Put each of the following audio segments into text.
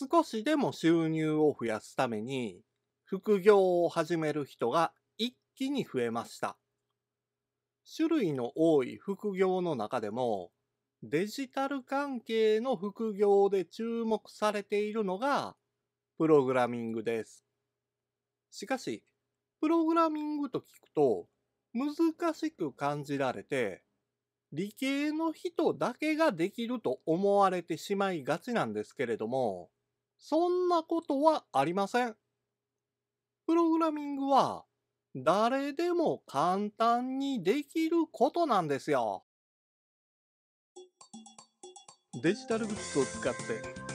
少しでも収入を増やすために、副業を始める人が一気に増えました。種類の多い副業の中でも、デジタル関係の副業で注目されているのが、プログラミングです。しかし、プログラミングと聞くと、難しく感じられて、理系の人だけができると思われてしまいがちなんですけれども、そんなことはありません。プログラミングは誰でも簡単にできることなんですよ。デジタルグッズを使って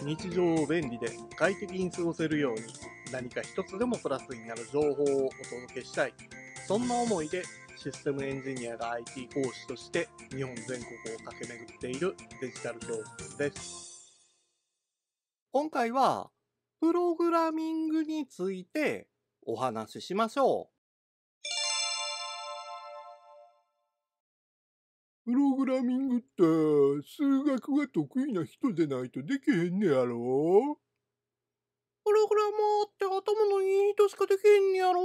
日常を便利で快適に過ごせるように何か一つでもプラスになる情報をお届けしたい。そんな思いでシステムエンジニアが IT 講師として日本全国を駆け巡っているデジタル教室です。今回は、プログラミングについてお話ししましょう。プログラミングって数学が得意な人でないとできへんねやろプログラマーって頭のいい人しかできへんねやろ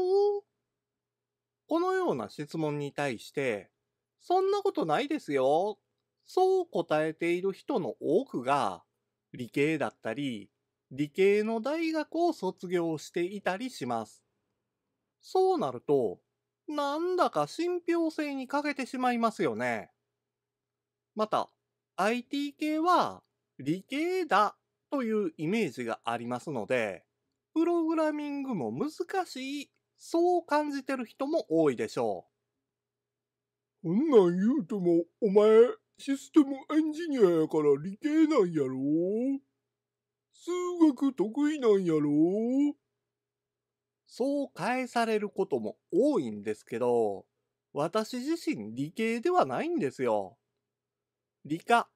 このような質問に対して、そんなことないですよ。そう答えている人の多くが、理系だったり、理系の大学を卒業していたりします。そうなると、なんだか信憑性に欠けてしまいますよね。また、IT 系は理系だというイメージがありますので、プログラミングも難しい、そう感じてる人も多いでしょう。そんなん言うても、お前、システムエンジニアやから理系なんやろ数学得意なんやろそう返されることも多いんですけど、私自身理系ではないんですよ。理科、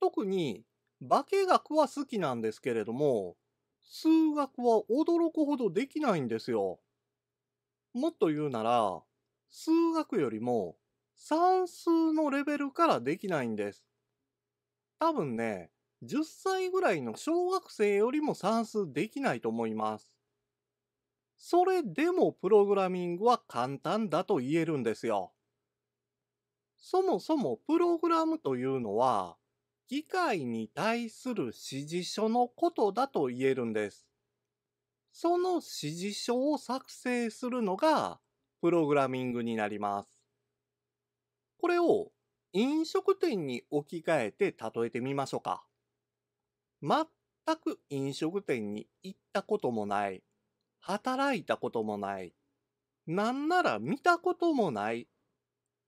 特に化学は好きなんですけれども、数学は驚くほどできないんですよ。もっと言うなら、数学よりも算数のレベルからできないんです。多分ね、10歳ぐらいの小学生よりも算数できないと思います。それでもプログラミングは簡単だと言えるんですよ。そもそもプログラムというのは、機械に対する指示書のことだと言えるんです。その指示書を作成するのがプログラミングになります。これを飲食店に置き換えて例えてみましょうか。全く飲食店に行ったこともない、働いたこともない、なんなら見たこともない、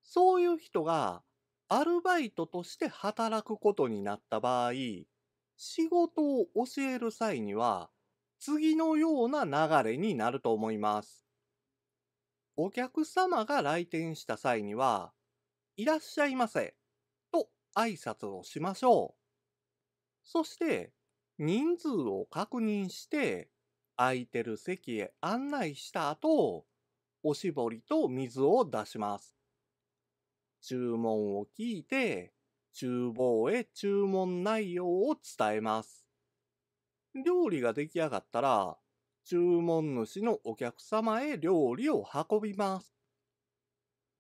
そういう人がアルバイトとして働くことになった場合、仕事を教える際には、次のような流れになると思います。お客様が来店した際には、いらっしゃいませと挨拶をしましょう。そして人数を確認して空いてる席へ案内した後、おしぼりと水を出します。注文を聞いて、厨房へ注文内容を伝えます。料理が出来上がったら、注文主のお客様へ料理を運びます。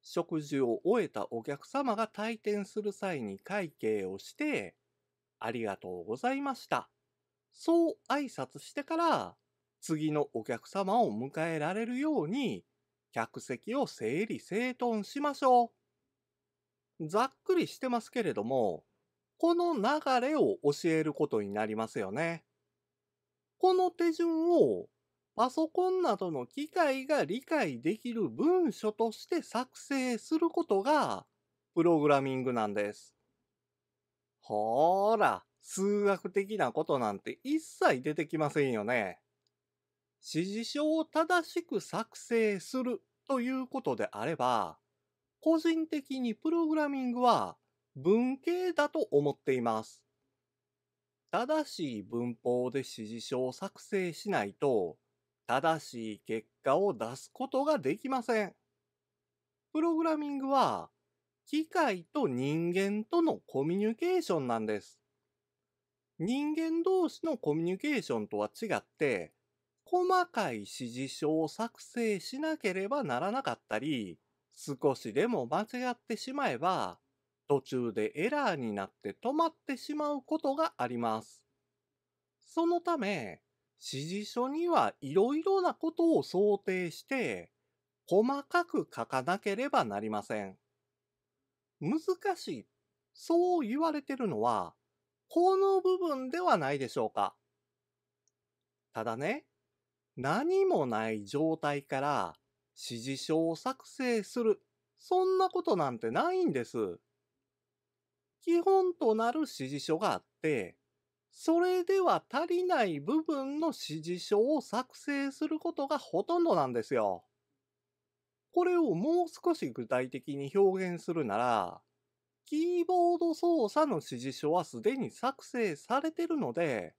食事を終えたお客様が退店する際に会計をして、ありがとうございました。そう挨拶してから、次のお客様を迎えられるように、客席を整理整頓しましょう。ざっくりしてますけれども、この流れを教えることになりますよね。この手順をパソコンなどの機械が理解できる文書として作成することがプログラミングなんです。ほーら、数学的なことなんて一切出てきませんよね。指示書を正しく作成するということであれば、個人的にプログラミングは文系だと思っています。正しい文法で指示書を作成しないと、正しい結果を出すことができません。プログラミングは機械と人間とのコミュニケーションなんです。人間同士のコミュニケーションとは違って、細かい指示書を作成しなければならなかったり、少しでも間違ってしまえば、途中でエラーになって止まってしまうことがあります。そのため、指示書にはいろいろなことを想定して細かく書かなければなりません。難しい。そう言われてるのは、この部分ではないでしょうか。ただね、何もない状態から指示書を作成する、そんなことなんてないんです。基本となる指示書があって、それでは足りない部分の指示書を作成することがほとんどなんですよ。これをもう少し具体的に表現するなら、キーボード操作の指示書はすでに作成されてるので、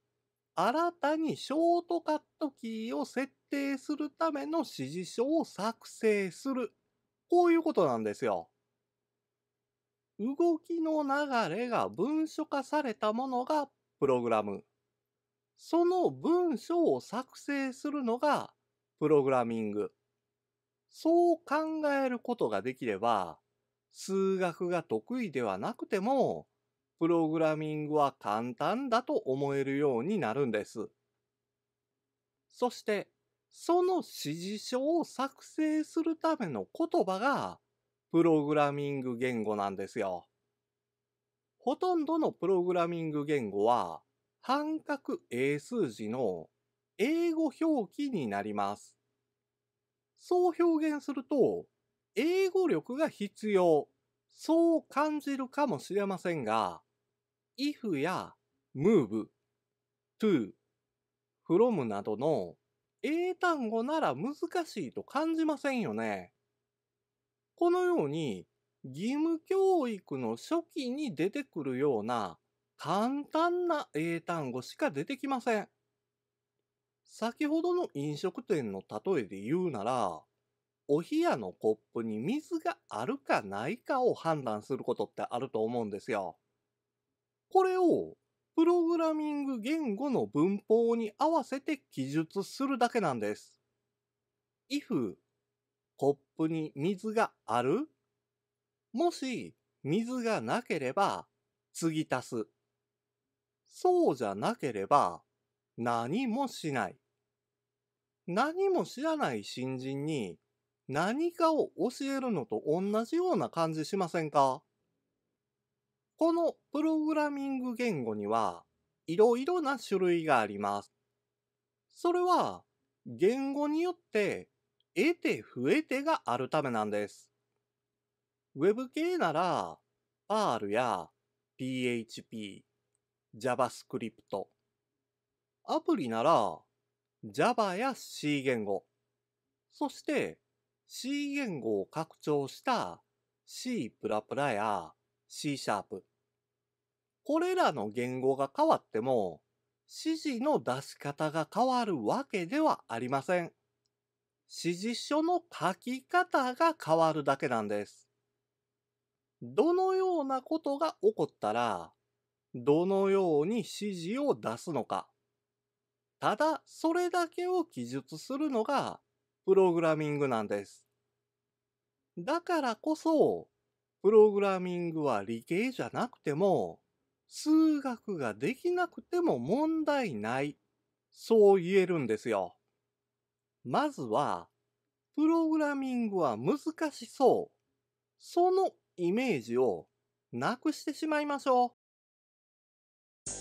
新たにショートカットキーを設定するための指示書を作成する。こういうことなんですよ。動きの流れが文書化されたものがプログラム。その文章を作成するのがプログラミング。そう考えることができれば、数学が得意ではなくても、プログラミングは簡単だと思えるようになるんです。そして、その指示書を作成するための言葉が、プログラミング言語なんですよ。ほとんどのプログラミング言語は、半角英数字の英語表記になります。そう表現すると、英語力が必要、そう感じるかもしれませんが、if や move, to, from などの英単語なら難しいと感じませんよね。このように義務教育の初期に出てくるような簡単な英単語しか出てきません。先ほどの飲食店の例えで言うなら、お冷やのコップに水があるかないかを判断することってあると思うんですよ。これをプログラミング言語の文法に合わせて記述するだけなんです。if コップに水があるもし水がなければ継ぎ足す。そうじゃなければ何もしない。何も知らない新人に何かを教えるのと同じような感じしませんかこのプログラミング言語にはいろいろな種類があります。それは言語によって得て増えてがあるためなんです。ウェブ系なら、R や PHP、JavaScript。アプリなら、Java や C 言語。そして C 言語を拡張した C++ や C シャープ。これらの言語が変わっても、指示の出し方が変わるわけではありません。指示書の書き方が変わるだけなんです。どのようなことが起こったら、どのように指示を出すのか。ただ、それだけを記述するのが、プログラミングなんです。だからこそ、プログラミングは理系じゃなくても、数学ができなくても問題ない。そう言えるんですよ。まずは、プログラミングは難しそう。そのイメージをなくしてしまいましょう。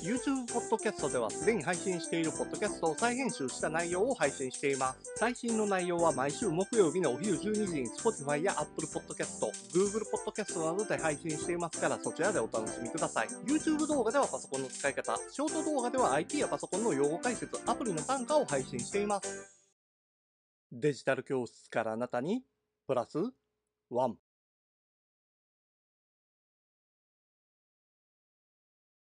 YouTube ポッドキャストではすでに配信しているポッドキャストを再編集した内容を配信しています。最新の内容は毎週木曜日のお昼12時に Spotify や Apple Podcast、Google Podcast などで配信していますからそちらでお楽しみください。YouTube 動画ではパソコンの使い方、ショート動画では IT やパソコンの用語解説、アプリの単価を配信しています。デジタル教室からあなたにプラスワン。